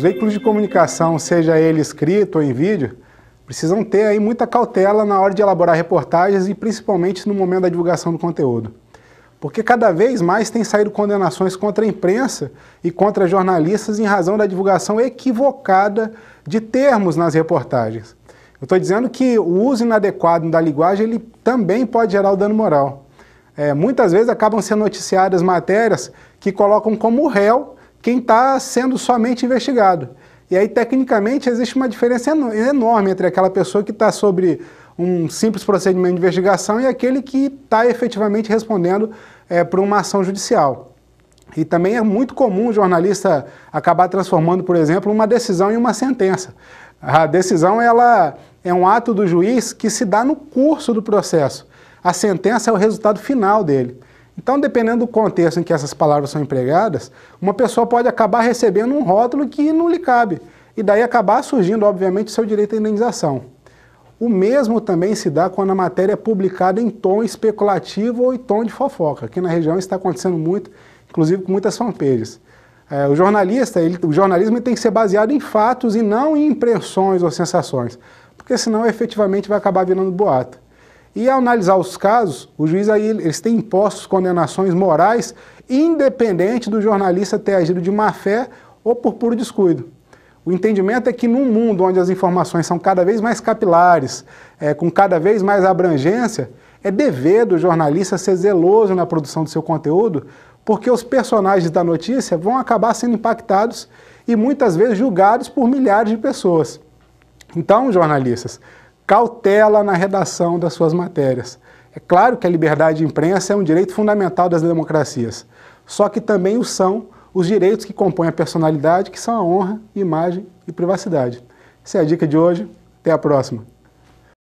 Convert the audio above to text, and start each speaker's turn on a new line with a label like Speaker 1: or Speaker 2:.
Speaker 1: Os veículos de comunicação, seja ele escrito ou em vídeo, precisam ter aí muita cautela na hora de elaborar reportagens e principalmente no momento da divulgação do conteúdo. Porque cada vez mais tem saído condenações contra a imprensa e contra jornalistas em razão da divulgação equivocada de termos nas reportagens. Eu estou dizendo que o uso inadequado da linguagem ele também pode gerar o dano moral. É, muitas vezes acabam sendo noticiadas matérias que colocam como réu quem está sendo somente investigado. E aí, tecnicamente, existe uma diferença enorme entre aquela pessoa que está sobre um simples procedimento de investigação e aquele que está efetivamente respondendo é, por uma ação judicial. E também é muito comum o jornalista acabar transformando, por exemplo, uma decisão em uma sentença. A decisão ela é um ato do juiz que se dá no curso do processo. A sentença é o resultado final dele. Então, dependendo do contexto em que essas palavras são empregadas, uma pessoa pode acabar recebendo um rótulo que não lhe cabe. E daí acabar surgindo, obviamente, seu direito à indenização. O mesmo também se dá quando a matéria é publicada em tom especulativo ou em tom de fofoca. Aqui na região está acontecendo muito, inclusive com muitas fanpages. É, o jornalista, ele, o jornalismo tem que ser baseado em fatos e não em impressões ou sensações, porque senão efetivamente vai acabar virando boato. E ao analisar os casos, o juiz aí eles têm impostos condenações morais, independente do jornalista ter agido de má fé ou por puro descuido. O entendimento é que num mundo onde as informações são cada vez mais capilares, é, com cada vez mais abrangência, é dever do jornalista ser zeloso na produção do seu conteúdo, porque os personagens da notícia vão acabar sendo impactados e muitas vezes julgados por milhares de pessoas. Então, jornalistas, cautela na redação das suas matérias. É claro que a liberdade de imprensa é um direito fundamental das democracias, só que também o são os direitos que compõem a personalidade, que são a honra, imagem e privacidade. Essa é a dica de hoje. Até a próxima!